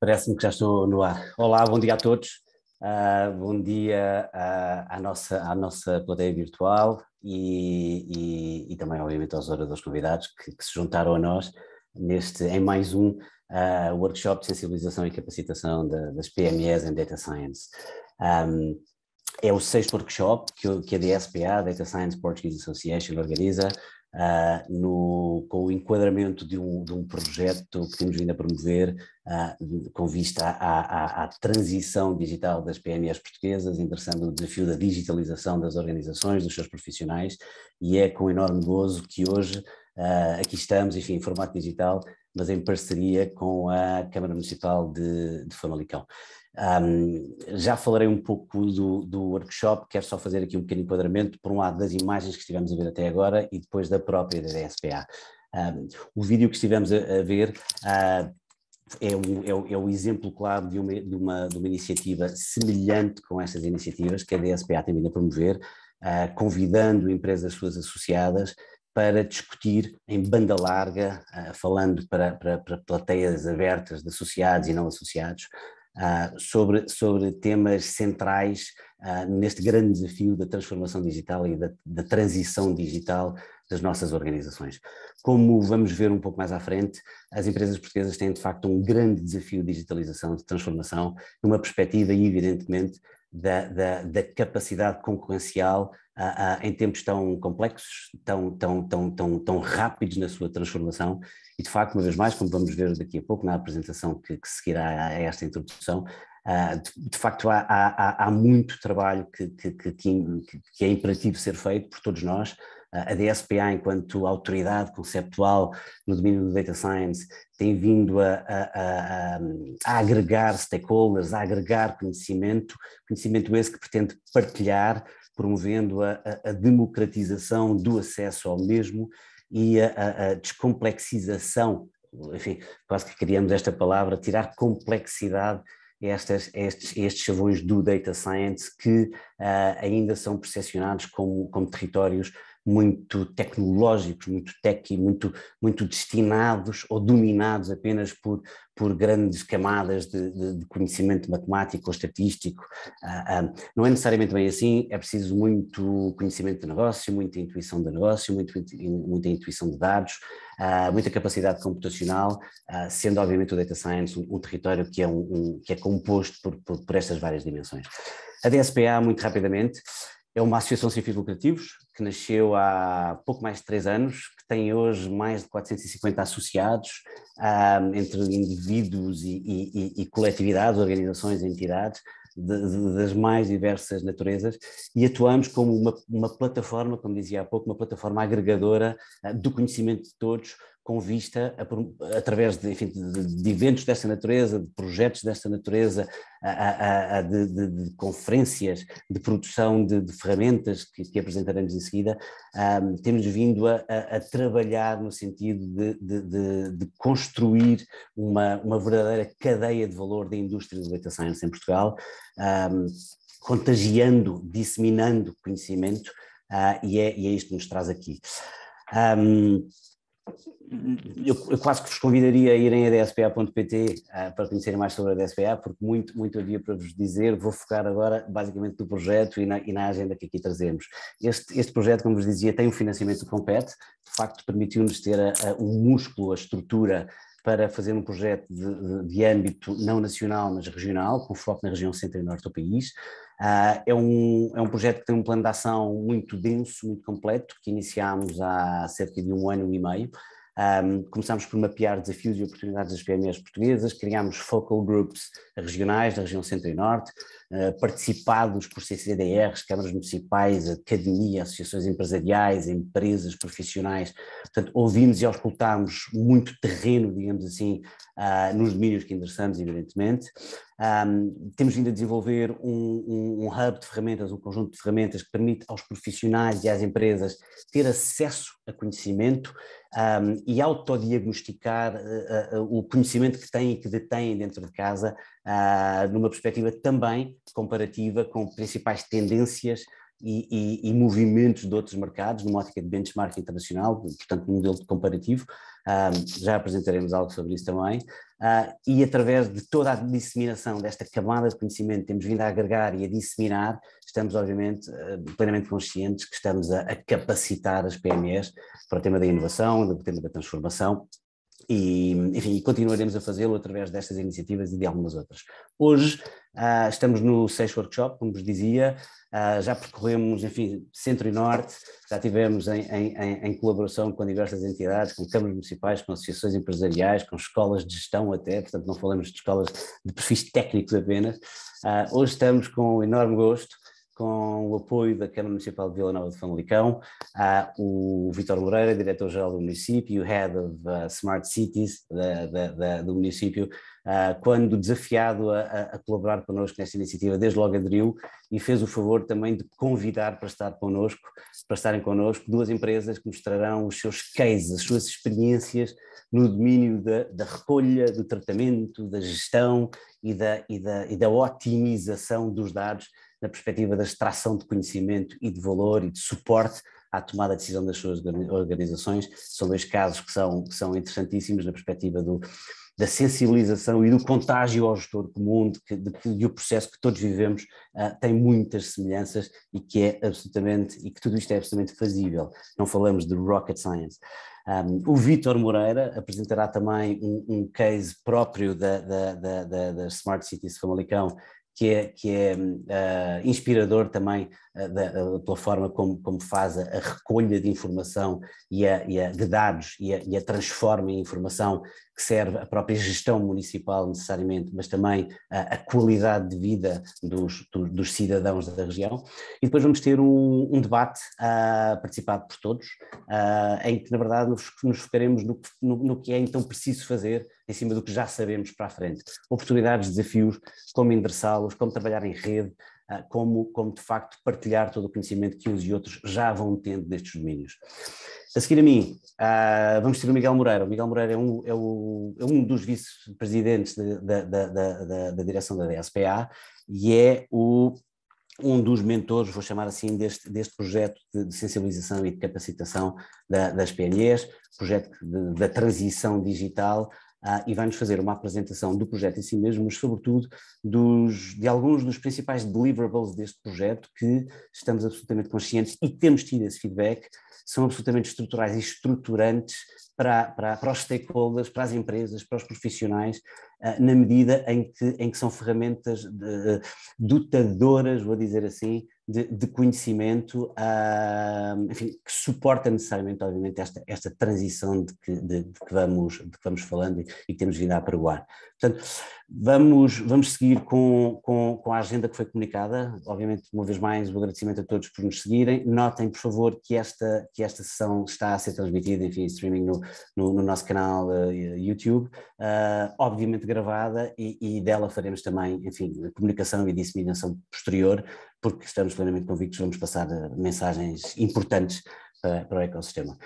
Parece-me que já estou no ar. Olá, bom dia a todos. Uh, bom dia uh, à, nossa, à nossa plateia virtual e, e, e, também, obviamente, aos oradores convidados que, que, se juntaram a nós neste, em mais um uh, workshop de sensibilização e capacitação de, das PMEs em Data Science. Um, é o sexto workshop que, que a DSPA, Data Science Portuguese Association, organiza uh, no, com o enquadramento de um, de um, projeto que temos vindo a promover uh, com vista à, à, à, transição digital das PMEs portuguesas, endereçando o desafio da digitalização das organizações, dos seus profissionais, e é com enorme gozo que hoje uh, aqui estamos, enfim, em formato digital, mas em parceria com a Câmara Municipal de, de Famalicão. Um, já falarei um pouco do, do, workshop, quero só fazer aqui um pequeno enquadramento, por um lado das imagens que estivemos a ver até agora e depois da própria DSPA. Um, o vídeo que estivemos a, a ver uh, é o, é, é exemplo claro de uma, de, uma, de uma, iniciativa semelhante com estas iniciativas que a DSPA tem vindo a promover, uh, convidando empresas suas associadas para discutir em banda larga, uh, falando para, para, para, plateias abertas de associados e não associados, uh, sobre, sobre temas centrais uh, neste grande desafio da transformação digital e da, da, transição digital das nossas organizações. Como vamos ver um pouco mais à frente, as empresas portuguesas têm de facto um grande desafio de digitalização, de transformação, numa perspectiva evidentemente da, da, da capacidade concorrencial ah, ah, em tempos tão complexos, tão, tão, tão, tão, tão rápidos na sua transformação. E, de facto, uma vez mais, como vamos ver daqui a pouco na apresentação que, que seguirá a esta introdução, ah, de, de, facto há, há, há muito trabalho que, que, que, que é imperativo ser feito por todos nós a DSPA, enquanto autoridade conceptual no domínio do data science, tem vindo a, a, a, a agregar stakeholders, a agregar conhecimento, conhecimento esse que pretende partilhar, promovendo a democratização do acesso ao mesmo e a, a, descomplexização, enfim, quase que criamos esta palavra, tirar complexidade a, estas, estes, estes chavões do data science que uh, ainda são percepcionados como, como territórios muito tecnológicos, muito tech e muito, muito destinados ou dominados apenas por, por grandes camadas de, de, de conhecimento matemático ou estatístico. Ah, ah, não é necessariamente bem assim, é preciso muito conhecimento de negócio, muita intuição de negócio, muito, muita intuição de dados, ah, muita capacidade computacional, ah, sendo obviamente o Data Science um, um território que é, um, um, que é composto por, por, por estas várias dimensões. A DSPA, muito rapidamente, é uma associação sem fins lucrativos que nasceu há pouco mais de três anos, que tem hoje mais de 450 associados um, ah, entre indivíduos e, e, e, coletividades, organizações, entidades de, de, das mais diversas naturezas e atuamos como uma, uma, plataforma, como dizia há pouco, uma plataforma agregadora ah, do conhecimento de todos, com vista a, através de, enfim, de, de, eventos desta natureza, de projetos desta natureza, a, a, de, de, conferências, de produção de, ferramentas que, que, apresentaremos em seguida, um, temos vindo a, trabalhar no sentido de, construir uma, uma, verdadeira cadeia de valor da indústria do data science em Portugal, um, contagiando, disseminando conhecimento, uh, e, é, e, é, isto que nos traz aqui. Um, eu, eu, quase que vos convidaria a irem a dspa.pt para conhecerem mais sobre a DSPA, porque muito, muito havia para vos dizer. Vou focar agora basicamente no projeto e na, e na agenda que aqui trazemos. Este, este projeto, como vos dizia, tem um financiamento do compete, de facto permitiu-nos ter o músculo, a estrutura para fazer um projeto de, de, âmbito não nacional, mas regional, com foco na região centro e norte do país. Uh, é, um, é um projeto que tem um plano de ação muito denso, muito completo, que iniciámos há cerca de um ano e meio, um, começámos por mapear desafios e oportunidades das PMEs portuguesas, criámos focal groups regionais da região centro e norte, uh, ah, participados por CCDRs, câmaras municipais, academia, associações empresariais, empresas profissionais. Portanto, ouvimos e auscultámos muito terreno, digamos assim, uh, nos domínios que endereçamos, evidentemente. Um, temos vindo a desenvolver um, um, um, hub de ferramentas, um conjunto de ferramentas que permite aos profissionais e às empresas ter acesso a conhecimento e autodiagnosticar uh, uh, o conhecimento que têm e que detêm dentro de casa, uh, numa perspectiva também comparativa com principais tendências e, e, e, movimentos de outros mercados, numa ótica de benchmark internacional, portanto, um modelo comparativo. Um, já apresentaremos algo sobre isso também. Uh, e através de toda a disseminação desta camada de conhecimento temos vindo a agregar e a disseminar, estamos, obviamente, ah, plenamente conscientes que estamos a, a capacitar as PMEs para o tema da inovação, para o tema da transformação e, enfim, continuaremos a fazê-lo através destas iniciativas e de algumas outras. Hoje uh, estamos no sexto Workshop, como vos dizia, uh, já percorremos, enfim, centro e norte, já tivemos em, em, em, colaboração com diversas entidades, com câmaras municipais, com associações empresariais, com escolas de gestão até, portanto não falamos de escolas de perfis técnicos apenas. Uh, hoje estamos com enorme gosto com o apoio da Câmara Municipal de Vila Nova de Famalicão, o Vitor Moreira, diretor-geral do município, Head of uh, Smart Cities da, da, da, do município, uh, quando desafiado a, a, colaborar connosco nesta iniciativa, desde logo aderiu e fez o favor também de convidar para estar connosco, para estarem connosco, duas empresas que mostrarão os seus cases, as suas experiências no domínio da, da recolha, do tratamento, da gestão e da, e, da, e da otimização dos dados na perspectiva da extração de conhecimento e de valor e de suporte à tomada de decisão das suas organizações. São dois casos que são, que são interessantíssimos na perspectiva do, da sensibilização e do contágio ao gestor comum de que, de, de o processo que todos vivemos uh, tem muitas semelhanças e que é absolutamente e que tudo isto é absolutamente fazível. Não falamos de rocket science. Um, o Vítor Moreira apresentará também um, um case próprio da, da, da, da, Smart Cities Famalicão que é, que é uh, inspirador também uh, da, da, pela forma como, como faz a, a recolha de informação e, a, e a, de dados e a, e a transforma em informação que serve a própria gestão municipal necessariamente, mas também a, a qualidade de vida dos, dos, cidadãos da região. E depois vamos ter um, um debate uh, participado por todos, uh, em que na verdade nos, nos focaremos no, no, no, que é então preciso fazer em cima do que já sabemos para a frente. Oportunidades, desafios, como endereçá-los, como trabalhar em rede, ah, como, como de facto partilhar todo o conhecimento que uns e outros já vão tendo nestes domínios. A seguir a mim, ah, vamos ter o Miguel Moreira. O Miguel Moreira é um, é o, é um dos vice-presidentes da, da, da, da, da direção da DSPA e é o um dos mentores, vou chamar assim, deste, deste projeto de, de sensibilização e de capacitação da, das PMEs, projeto da transição digital, ah, e vai-nos fazer uma apresentação do projeto em si mesmo, mas sobretudo dos, de alguns dos principais deliverables deste projeto que estamos absolutamente conscientes e temos tido esse feedback, são absolutamente estruturais e estruturantes para, para, para os stakeholders, para as empresas, para os profissionais, ah, na medida em que, em que são ferramentas de, eh, dotadoras, vou dizer assim, de, de conhecimento uh, enfim, que suporta necessariamente, obviamente, esta, esta transição de que, de, de que vamos, de que vamos falando e que temos vindo a apregoar. Portanto, vamos, vamos seguir com, com, com a agenda que foi comunicada. Obviamente, uma vez mais, um agradecimento a todos por nos seguirem. Notem, por favor, que esta, que esta sessão está a ser transmitida, enfim, streaming no, no, no nosso canal uh, YouTube, uh, obviamente gravada, e, e dela faremos também, enfim, comunicação e disseminação posterior porque estamos plenamente convictos que vamos passar eh, mensagens importantes para, eh, para o ecossistema.